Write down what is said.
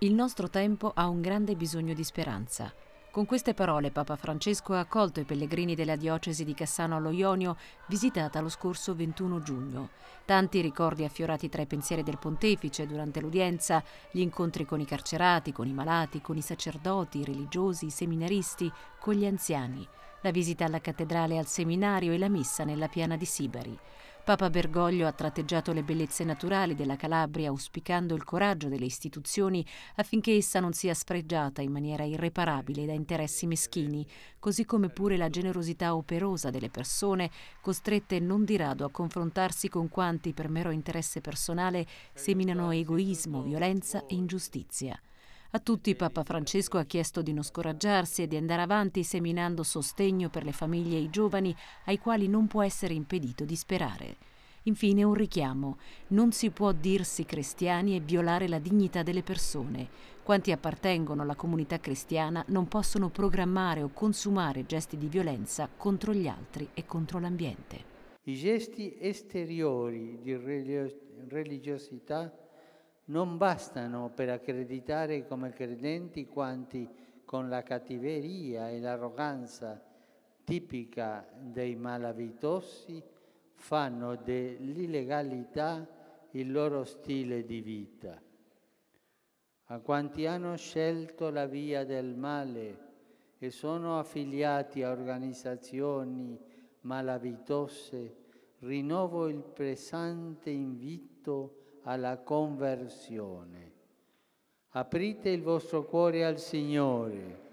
Il nostro tempo ha un grande bisogno di speranza. Con queste parole Papa Francesco ha accolto i pellegrini della diocesi di Cassano allo Ionio, visitata lo scorso 21 giugno. Tanti ricordi affiorati tra i pensieri del pontefice durante l'udienza, gli incontri con i carcerati, con i malati, con i sacerdoti, i religiosi, i seminaristi, con gli anziani, la visita alla cattedrale e al seminario e la messa nella piana di Sibari. Papa Bergoglio ha tratteggiato le bellezze naturali della Calabria auspicando il coraggio delle istituzioni affinché essa non sia spregiata in maniera irreparabile da interessi meschini, così come pure la generosità operosa delle persone costrette non di rado a confrontarsi con quanti per mero interesse personale seminano egoismo, violenza e ingiustizia. A tutti Papa Francesco ha chiesto di non scoraggiarsi e di andare avanti seminando sostegno per le famiglie e i giovani ai quali non può essere impedito di sperare. Infine un richiamo. Non si può dirsi cristiani e violare la dignità delle persone. Quanti appartengono alla comunità cristiana non possono programmare o consumare gesti di violenza contro gli altri e contro l'ambiente. I gesti esteriori di religiosità non bastano per accreditare come credenti quanti con la cattiveria e l'arroganza tipica dei malavitosi fanno dell'illegalità il loro stile di vita. A quanti hanno scelto la via del male e sono affiliati a organizzazioni malavitose, rinnovo il pesante invito alla conversione. Aprite il vostro cuore al Signore